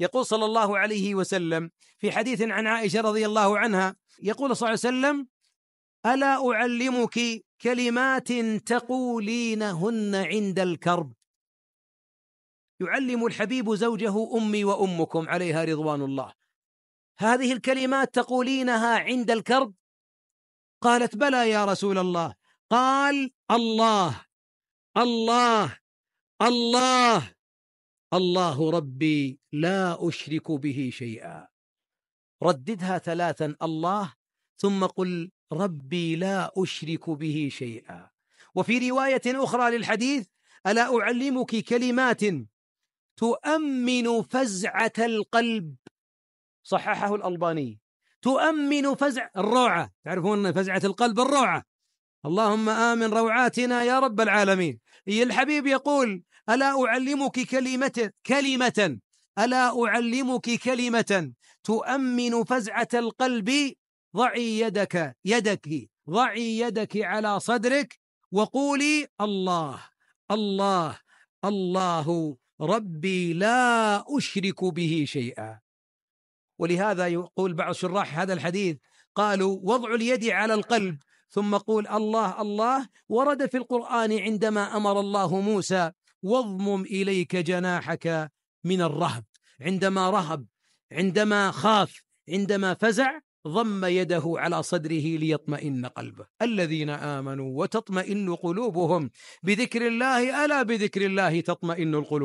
يقول صلى الله عليه وسلم في حديث عن عائشه رضي الله عنها يقول صلى الله عليه وسلم الا اعلمك كلمات تقولينهن عند الكرب يعلم الحبيب زوجه امي وامكم عليها رضوان الله هذه الكلمات تقولينها عند الكرب قالت بلى يا رسول الله قال الله الله الله الله ربي لا أشرك به شيئا رددها ثلاثا الله ثم قل ربي لا أشرك به شيئا وفي رواية أخرى للحديث ألا أعلمك كلمات تؤمن فزعة القلب صححه الألباني تؤمن فزع الروعة تعرفون فزعة القلب الروعة اللهم آمن روعاتنا يا رب العالمين الحبيب يقول ألا أعلمك كلمة كلمة ألا أعلمك كلمة تؤمن فزعة القلب ضعي يدك يدك ضعي يدك على صدرك وقولي الله الله الله ربي لا أشرك به شيئا ولهذا يقول بعض شراح هذا الحديث قالوا وضع اليد على القلب ثم قول الله الله ورد في القرآن عندما أمر الله موسى واضمم إليك جناحك من الرهب عندما رهب عندما خاف عندما فزع ضم يده على صدره ليطمئن قلبه الذين آمنوا وتطمئن قلوبهم بذكر الله ألا بذكر الله تطمئن القلوب